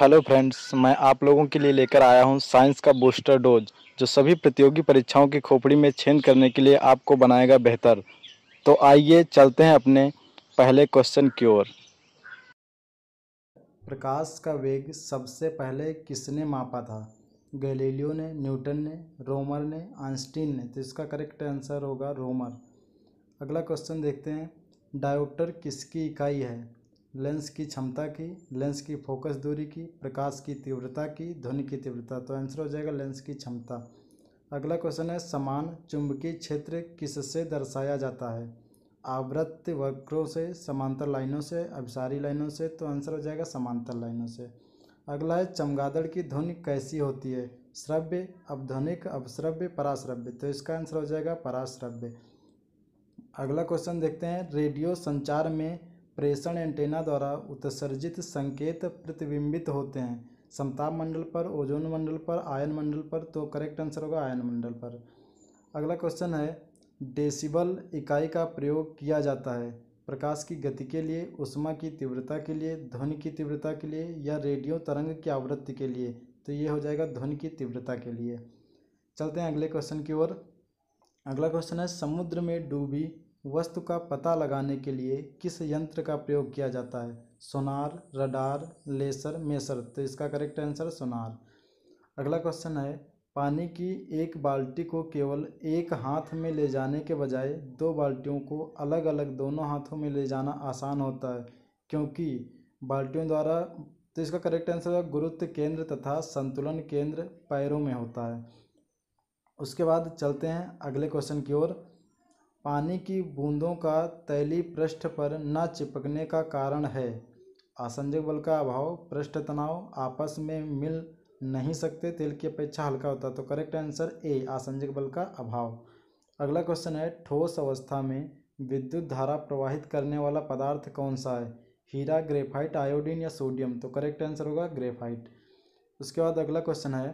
hello friends मैं आप लोगों के लिए लेकर आया हूं साइंस का बूस्टर डोज जो सभी प्रतियोगी परीक्षाओं की खोपड़ी में छेद करने के लिए आपको बनाएगा बेहतर तो आइए चलते हैं अपने पहले क्वेश्चन की ओर प्रकाश का वेग सबसे पहले किसने मापा था गैलीलियो ने न्यूटन ने रोमर ने आइंस्टीन ने तो इसका करेक्ट आंसर होगा रोमर अगला क्वेश्चन देखते हैं डायोप्टर किसकी इकाई है लेंस की क्षमता की लेंस की फोकस दूरी की प्रकाश की तीव्रता की ध्वनि की तीव्रता तो आंसर हो जाएगा लेंस की क्षमता अगला क्वेश्चन है समान चुंबकीय क्षेत्र किससे दर्शाया जाता है आवृत्त वक्रों से समांतर लाइनों से अभिसारी लाइनों से तो आंसर हो जाएगा समांतर लाइनों से अगला है चमगादड़ की ध्वनि कैसी होती है श्रव्य अवध्वनिक अवश्रव्य पराश्रव्य तो इसका आंसर हो जाएगा पराश्रव्य अगला क्वेश्चन देखते हैं रेडियो संचार में प्रेषण एंटेना द्वारा उत्सर्जित संकेत प्रतिबिंबित होते हैं समताप मंडल पर ओजोन मंडल पर आयन मंडल पर तो करेक्ट आंसर होगा आयन मंडल पर अगला क्वेश्चन है डेसिबल इकाई का प्रयोग किया जाता है प्रकाश की गति के लिए उष्मा की तीव्रता के लिए ध्वनि की तीव्रता के लिए या रेडियो तरंग की आवृत्ति के लिए तो ये हो जाएगा ध्वनि की तीव्रता के लिए चलते हैं अगले क्वेश्चन की ओर अगला क्वेश्चन है समुद्र में डूबी वस्तु का पता लगाने के लिए किस यंत्र का प्रयोग किया जाता है सोनार रडार लेसर मेसर तो इसका करेक्ट आंसर सोनार अगला क्वेश्चन है पानी की एक बाल्टी को केवल एक हाथ में ले जाने के बजाय दो बाल्टियों को अलग अलग दोनों हाथों में ले जाना आसान होता है क्योंकि बाल्टियों द्वारा तो इसका करेक्ट आंसर गुरुत्व केंद्र तथा संतुलन केंद्र पैरों में होता है उसके बाद चलते हैं अगले क्वेश्चन की ओर पानी की बूंदों का तैलीय पृष्ठ पर न चिपकने का कारण है असंजक बल का अभाव पृष्ठ तनाव आपस में मिल नहीं सकते तेल की अपेक्षा हल्का होता तो करेक्ट आंसर ए असंजक बल का अभाव अगला क्वेश्चन है ठोस अवस्था में विद्युत धारा प्रवाहित करने वाला पदार्थ कौन सा है हीरा ग्रेफाइट आयोडीन या सोडियम तो करेक्ट आंसर होगा ग्रेफाइट उसके बाद अगला क्वेश्चन है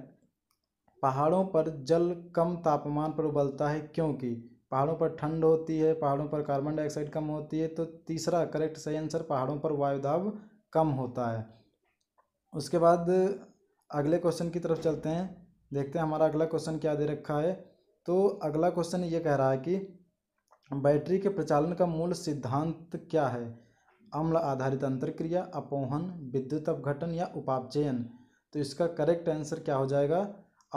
पहाड़ों पर जल कम तापमान पर उबलता है क्योंकि पहाड़ों पर ठंड होती है पहाड़ों पर कार्बन डाइऑक्साइड कम होती है तो तीसरा करेक्ट सही आंसर पहाड़ों पर वायुदाब कम होता है उसके बाद अगले क्वेश्चन की तरफ चलते हैं देखते हैं हमारा अगला क्वेश्चन क्या दे रखा है तो अगला क्वेश्चन ये कह रहा है कि बैटरी के प्रचालन का मूल सिद्धांत क्या है अम्ल आधारित अंतरक्रिया अपोहन विद्युत अपघटन या उपापचयन तो इसका करेक्ट आंसर क्या हो जाएगा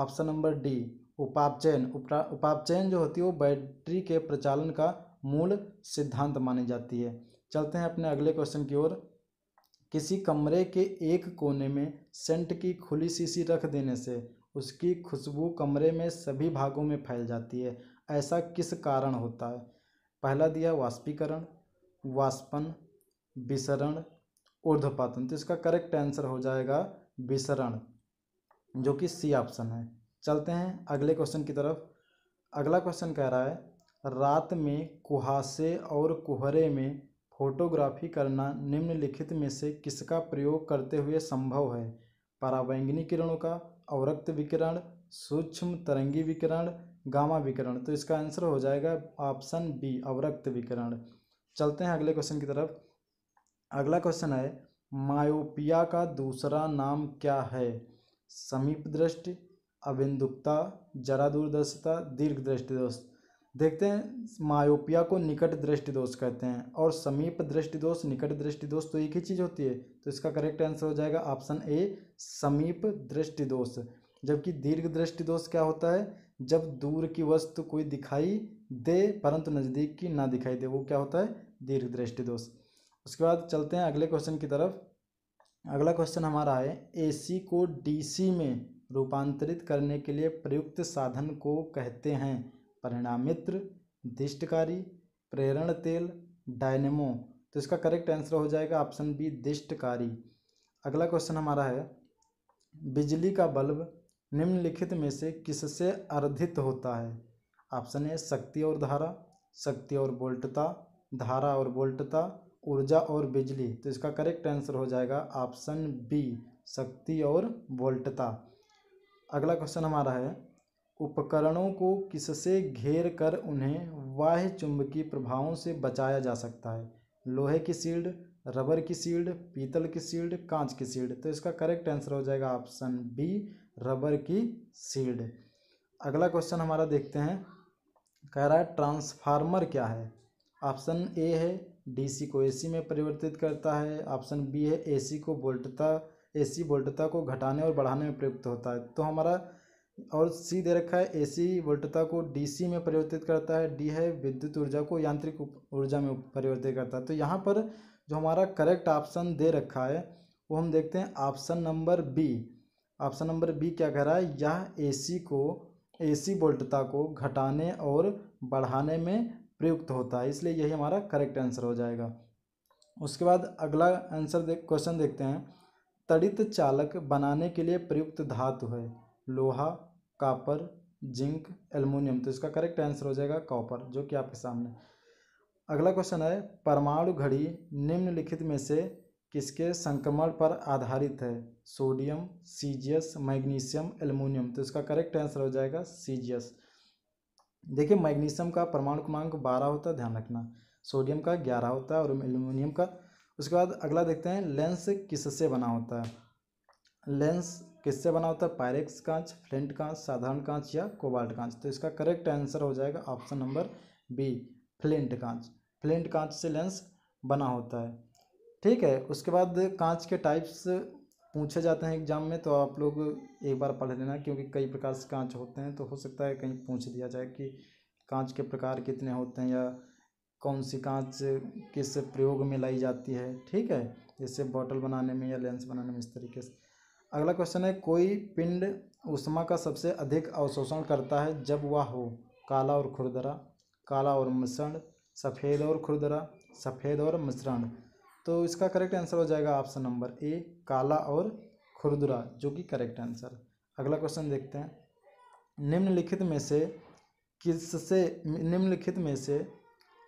ऑप्शन नंबर डी उपापचयन उपाप उपापचयन जो होती है वो बैटरी के प्रचालन का मूल सिद्धांत मानी जाती है चलते हैं अपने अगले क्वेश्चन की ओर किसी कमरे के एक कोने में सेंट की खुली सीसी रख देने से उसकी खुशबू कमरे में सभी भागों में फैल जाती है ऐसा किस कारण होता है पहला दिया वाष्पीकरण वाष्पन विसरण ऊर्ध्वपातन तो इसका करेक्ट आंसर हो जाएगा विसरण जो कि सी ऑप्शन है चलते हैं अगले क्वेश्चन की तरफ अगला क्वेश्चन कह रहा है रात में कुहासे और कोहरे में फोटोग्राफी करना निम्नलिखित में से किसका प्रयोग करते हुए संभव है पराबैंगनी किरणों का अवरक्त विकिरण सूक्ष्म तरंगी विकिरण गामा विकिरण तो इसका आंसर हो जाएगा ऑप्शन बी अवरक्त विकिरण चलते हैं अगले क्वेश्चन की तरफ अगला क्वेश्चन है मायोपिया का दूसरा नाम क्या है समीप दृष्टि अभिन्दुकता जरा दूरदर्शिता दीर्घ दृष्टि दोष देखते हैं मायोपिया को निकट दृष्टि दोष कहते हैं और समीप दृष्टि दोष निकट दृष्टि दोष तो एक ही चीज़ होती है तो इसका करेक्ट आंसर हो जाएगा ऑप्शन ए समीप दृष्टि दोष जबकि दीर्घ दृष्टि दोष क्या होता है जब दूर की वस्तु कोई दिखाई दे परंतु नज़दीक की ना दिखाई दे वो क्या होता है दीर्घ दृष्टि दोष उसके बाद चलते हैं अगले क्वेश्चन की तरफ अगला क्वेश्चन हमारा है एसी को डीसी में रूपांतरित करने के लिए प्रयुक्त साधन को कहते हैं परिणामित्र दिष्टकारी प्रेरण तेल डायनेमो तो इसका करेक्ट आंसर हो जाएगा ऑप्शन बी दिष्टकारी अगला क्वेश्चन हमारा है बिजली का बल्ब निम्नलिखित में से किससे अर्धित होता है ऑप्शन ए शक्ति और धारा शक्ति और बोल्टता धारा और बोल्टता ऊर्जा और बिजली तो इसका करेक्ट आंसर हो जाएगा ऑप्शन बी शक्ति और बोल्टता अगला क्वेश्चन हमारा है उपकरणों को किससे घेर कर उन्हें वाह्य चुंबकीय प्रभावों से बचाया जा सकता है लोहे की सील्ड रबर की सील्ड पीतल की सील्ड कांच की सील्ड तो इसका करेक्ट आंसर हो जाएगा ऑप्शन बी रबर की सील्ड अगला क्वेश्चन हमारा देखते हैं कह रहा है ट्रांसफार्मर क्या है ऑप्शन ए है डीसी को एसी में परिवर्तित करता है ऑप्शन बी है एसी को वोल्टता ए सी वोल्टता को घटाने और बढ़ाने में प्रयुक्त होता है तो हमारा और सी दे रखा है ए सी वोल्टता को डी सी में परिवर्तित करता है डी है विद्युत ऊर्जा को यांत्रिक ऊर्जा में परिवर्तित करता है तो यहाँ पर जो हमारा करेक्ट ऑप्शन दे रखा है वो हम देखते हैं option number B option number B क्या कह रहा है यह ए सी को ए सी वोल्टता को घटाने और बढ़ाने में प्रयुक्त होता है इसलिए यही हमारा करेक्ट आंसर हो जाएगा उसके बाद अगला आंसर देख क्वेश्चन देखते हैं तड़ित चालक बनाने के लिए प्रयुक्त धातु है लोहा कापर जिंक एल्युमिनियम तो इसका करेक्ट आंसर हो जाएगा कॉपर जो कि आपके सामने अगला क्वेश्चन है परमाणु घड़ी निम्नलिखित में से किसके संक्रमण पर आधारित है सोडियम सीजियस मैग्नीशियम एल्युमिनियम तो इसका करेक्ट आंसर हो जाएगा सीजियस देखिए मैग्नीशियम का परमाणु क्रमांक बारह होता है ध्यान रखना सोडियम का ग्यारह होता है और एल्यूमिनियम का उसके बाद अगला देखते हैं लेंस किससे बना होता है लेंस किससे बना होता है पायरेक्स कांच फ्लेंट कांच साधारण कांच या कोबाल्ट कांच तो इसका करेक्ट आंसर हो जाएगा ऑप्शन नंबर बी फ्लेंट कांच फ्लेंट कांच से लेंस बना होता है ठीक है उसके बाद कांच के टाइप्स पूछे जाते हैं एग्जाम में तो आप लोग एक बार पढ़ लेना क्योंकि कई प्रकार से कांच होते हैं तो हो सकता है कहीं पूछ दिया जाए कि कांच के प्रकार कितने होते हैं या कौन सी काँच किस प्रयोग में लाई जाती है ठीक है जैसे बॉटल बनाने में या लेंस बनाने में इस तरीके से अगला क्वेश्चन है कोई पिंड उष्मा का सबसे अधिक अवशोषण करता है जब वह हो काला और खुरदरा काला और मिश्रण सफ़ेद और खुरदरा सफ़ेद और मिश्रण तो इसका करेक्ट आंसर हो जाएगा ऑप्शन नंबर ए काला और खुरदरा जो कि करेक्ट आंसर अगला क्वेश्चन देखते हैं निम्नलिखित में से किससे निम्नलिखित में से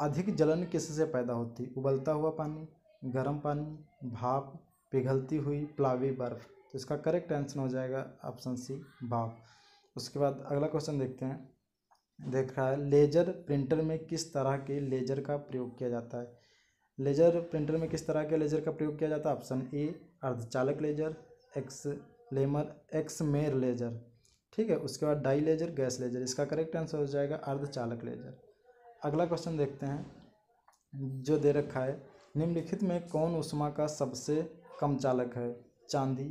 अधिक जलन किससे पैदा होती उबलता हुआ पानी गर्म पानी भाप पिघलती हुई प्लावी बर्फ तो इसका करेक्ट आंसर हो जाएगा ऑप्शन सी भाप उसके बाद अगला क्वेश्चन देखते हैं देख रहा है लेजर प्रिंटर में किस तरह के लेजर का प्रयोग किया जाता है लेजर प्रिंटर में किस तरह के लेजर का प्रयोग किया जाता है ऑप्शन ए अर्धचालक laser excimer excimer laser ठीक है उसके बाद डाई लेजर गैस लेजर इसका करेक्ट आंसर हो जाएगा अर्धचालक लेजर अगला क्वेश्चन देखते हैं जो दे रखा है निम्नलिखित में कौन उष्मा का सबसे कम चालक है चांदी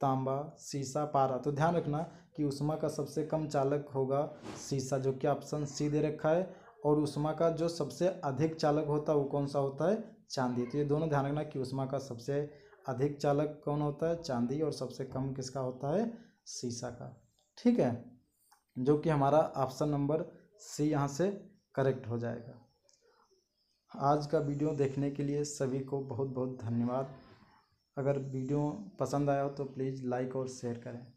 तांबा सीसा पारा तो ध्यान रखना कि उष्मा का सबसे कम चालक होगा सीसा जो कि ऑप्शन सी दे रखा है और उष्मा का जो सबसे अधिक चालक होता है वो कौन सा होता है चांदी तो ये दोनों ध्यान रखना कि उष्मा का सबसे अधिक चालक कौन होता है चांदी और सबसे कम किसका होता है सीसा का ठीक है जो कि हमारा ऑप्शन नंबर सी यहाँ से करेक्ट हो जाएगा आज का वीडियो देखने के लिए सभी को बहुत बहुत धन्यवाद अगर वीडियो पसंद आया हो तो प्लीज़ लाइक और शेयर करें